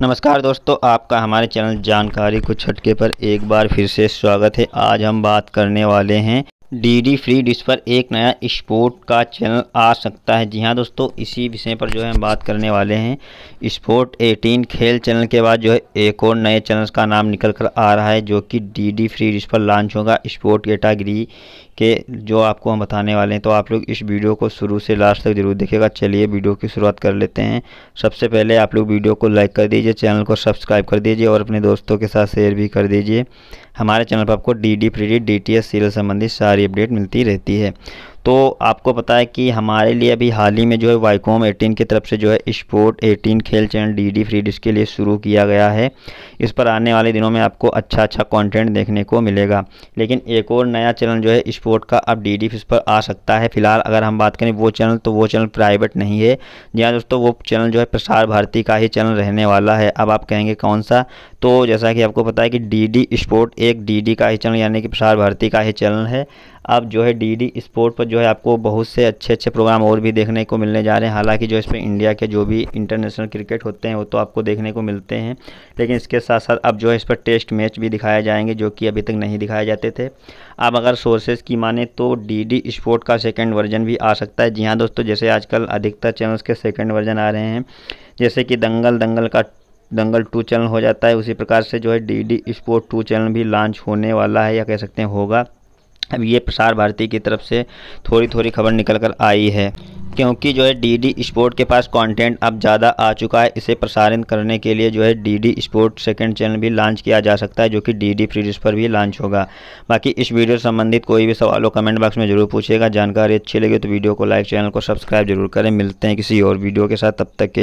नमस्कार दोस्तों आपका हमारे चैनल जानकारी कुछ हटके पर एक बार फिर से स्वागत है आज हम बात करने वाले हैं डीडी फ्री डिश पर एक नया स्पोर्ट का चैनल आ सकता है जी हाँ दोस्तों इसी विषय पर जो है हम बात करने वाले हैं स्पोर्ट 18 खेल चैनल के बाद जो है एक और नए चैनल का नाम निकल कर आ रहा है जो कि डीडी फ्री डिश पर लॉन्च होगा स्पोर्ट कैटागरी के जो आपको हम बताने वाले हैं तो आप लोग इस वीडियो को शुरू से लास्ट तक जरूर देखेगा चलिए वीडियो की शुरुआत कर लेते हैं सबसे पहले आप लोग वीडियो को लाइक कर दीजिए चैनल को सब्सक्राइब कर दीजिए और अपने दोस्तों के साथ शेयर भी कर दीजिए हमारे चैनल पर आपको D D free D T S serial संबंधित सारी सारी अपडेट मिलती रहती है तो आपको पता है कि हमारे लिए अभी हाल ही में जो है वाईकॉम 18 की तरफ से जो है स्पोर्ट 18 खेल channel D D free dish के लिए शुरू किया गया है इस पर आने वाले दिनों में आपको अच्छा अच्छा कंटेंट देखने को मिलेगा लेकिन एक और नया चैनल जो है स्पोर्ट का अब डी डी फ्री पर आ सकता है फिलहाल अगर हम बात करें वो चैनल तो वो चैनल प्राइवेट नहीं है जी हाँ दोस्तों वो चैनल जो है प्रसार भारती का ही चैनल रहने वाला है अब आप कहेंगे कौन सा तो जैसा कि आपको पता है कि डी डी स्पोर्ट एक डी डी का ही चैनल यानी कि प्रसार भारती का ही चैनल है अब जो है डी डी स्पोर्ट पर जो है आपको बहुत से अच्छे अच्छे प्रोग्राम और भी देखने को मिलने जा रहे हैं हालांकि जो इस पर इंडिया के जो भी इंटरनेशनल क्रिकेट होते हैं वो तो आपको देखने को मिलते हैं लेकिन इसके साथ साथ अब जो है इस पर टेस्ट मैच भी दिखाए जाएंगे जो कि अभी तक नहीं दिखाए जाते थे अब अगर सोर्सेज की माने तो डी डी स्पोर्ट का सेकेंड वर्जन भी आ सकता है जी हाँ दोस्तों जैसे आजकल अधिकतर चैनल्स के सेकेंड वर्जन आ रहे हैं जैसे कि दंगल दंगल का दंगल टू चैनल हो जाता है उसी प्रकार से जो है D D sport two channel भी लॉन्च होने वाला है या कह सकते हैं होगा अब ये प्रसार भारती की तरफ से थोड़ी थोड़ी खबर निकल कर आई है क्योंकि जो है डीडी स्पोर्ट के पास कंटेंट अब ज़्यादा आ चुका है इसे प्रसारित करने के लिए जो है डीडी स्पोर्ट सेकंड चैनल भी लॉन्च किया जा सकता है जो कि डीडी फ्रीज पर भी लॉन्च होगा बाकी इस वीडियो से संबंधित कोई भी सवाल हो कमेंट बॉक्स में जरूर पूछेगा जानकारी अच्छी लगी तो वीडियो को लाइक चैनल को सब्सक्राइब जरूर करें मिलते हैं किसी और वीडियो के साथ तब तक के